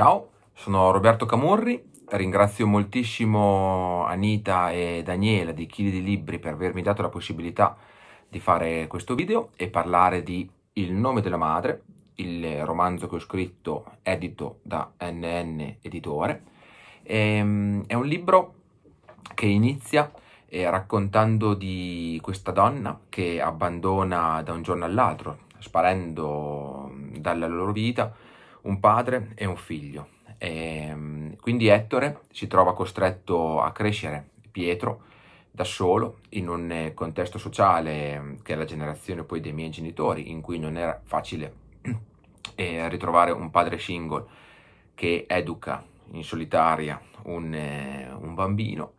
Ciao, sono Roberto Camurri, ringrazio moltissimo Anita e Daniela di Chili di Libri per avermi dato la possibilità di fare questo video e parlare di Il nome della madre, il romanzo che ho scritto edito da NN Editore. Ehm, è un libro che inizia eh, raccontando di questa donna che abbandona da un giorno all'altro, sparendo mm, dalla loro vita, un padre e un figlio. E, quindi Ettore si trova costretto a crescere Pietro da solo in un eh, contesto sociale mm, che è la generazione poi dei miei genitori, in cui non era facile eh, ritrovare un padre single che educa in solitaria un, eh, un bambino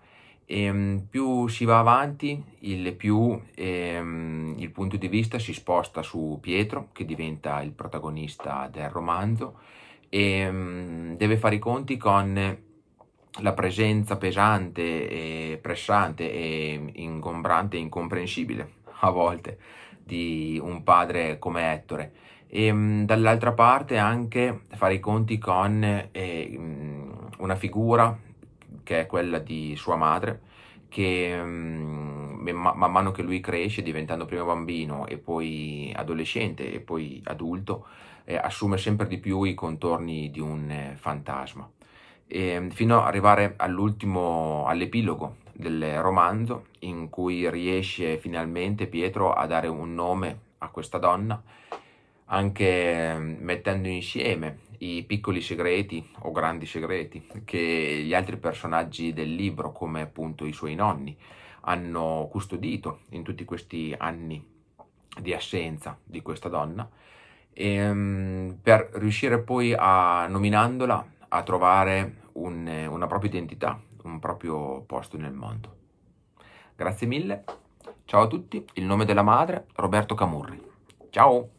e ehm, più si va avanti, il più ehm, il punto di vista si sposta su Pietro, che diventa il protagonista del romanzo, e ehm, deve fare i conti con la presenza pesante, e pressante e ingombrante e incomprensibile a volte di un padre come Ettore. E ehm, dall'altra parte anche fare i conti con ehm, una figura che è quella di sua madre, che mm, man mano che lui cresce, diventando prima bambino e poi adolescente e poi adulto, eh, assume sempre di più i contorni di un eh, fantasma. E, ehm, fino ad arrivare all'ultimo, all'epilogo del romanzo, in cui riesce finalmente Pietro a dare un nome a questa donna, anche mm, mettendo insieme i piccoli segreti o grandi segreti che gli altri personaggi del libro, come appunto i suoi nonni, hanno custodito in tutti questi anni di assenza di questa donna, e, ehm, per riuscire poi a, nominandola, a trovare un, una propria identità, un proprio posto nel mondo. Grazie mille, ciao a tutti, il nome della madre, Roberto Camurri. Ciao!